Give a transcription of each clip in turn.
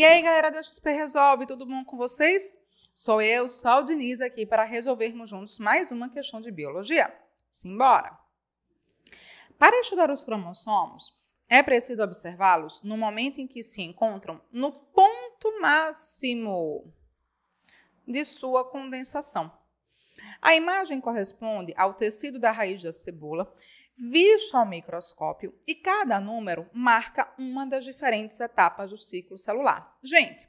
E aí, galera do XP Resolve, tudo bom com vocês? Sou eu, o Diniz, aqui para resolvermos juntos mais uma questão de biologia. Simbora! Para estudar os cromossomos, é preciso observá-los no momento em que se encontram no ponto máximo de sua condensação. A imagem corresponde ao tecido da raiz da cebola visto ao microscópio e cada número marca uma das diferentes etapas do ciclo celular. Gente,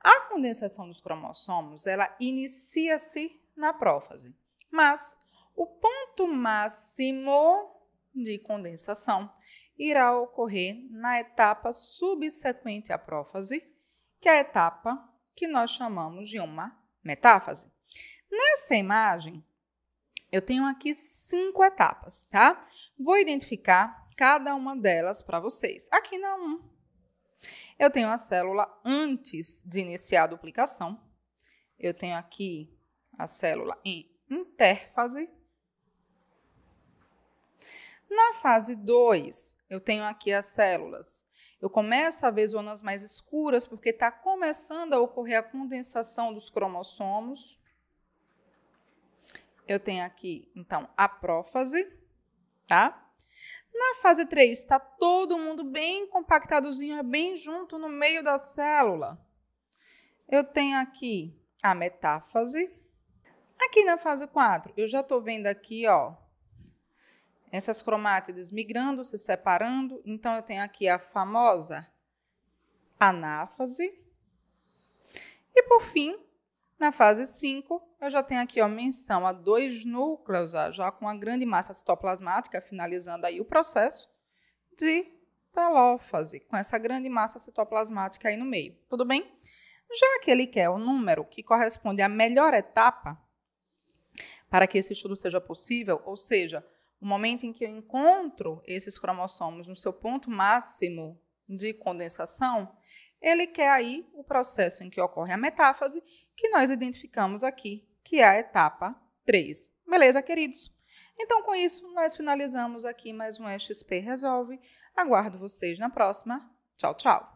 a condensação dos cromossomos ela inicia-se na prófase, mas o ponto máximo de condensação irá ocorrer na etapa subsequente à prófase, que é a etapa que nós chamamos de uma metáfase. Nessa imagem, eu tenho aqui cinco etapas, tá? Vou identificar cada uma delas para vocês. Aqui na 1, eu tenho a célula antes de iniciar a duplicação. Eu tenho aqui a célula em interfase. Na fase 2, eu tenho aqui as células. Eu começo a ver zonas mais escuras, porque está começando a ocorrer a condensação dos cromossomos. Eu tenho aqui, então, a prófase tá? Na fase 3, está todo mundo bem compactadozinho, é bem junto no meio da célula. Eu tenho aqui a metáfase. Aqui na fase 4, eu já estou vendo aqui, ó, essas cromátides migrando, se separando. Então, eu tenho aqui a famosa anáfase. E, por fim, na fase 5, eu já tenho aqui a menção a dois núcleos, já com a grande massa citoplasmática, finalizando aí o processo de telófase, com essa grande massa citoplasmática aí no meio. Tudo bem? Já que ele quer o número que corresponde à melhor etapa para que esse estudo seja possível, ou seja, o momento em que eu encontro esses cromossomos no seu ponto máximo de condensação, ele quer aí o processo em que ocorre a metáfase, que nós identificamos aqui, que é a etapa 3. Beleza, queridos? Então, com isso, nós finalizamos aqui mais um XP Resolve. Aguardo vocês na próxima. Tchau, tchau!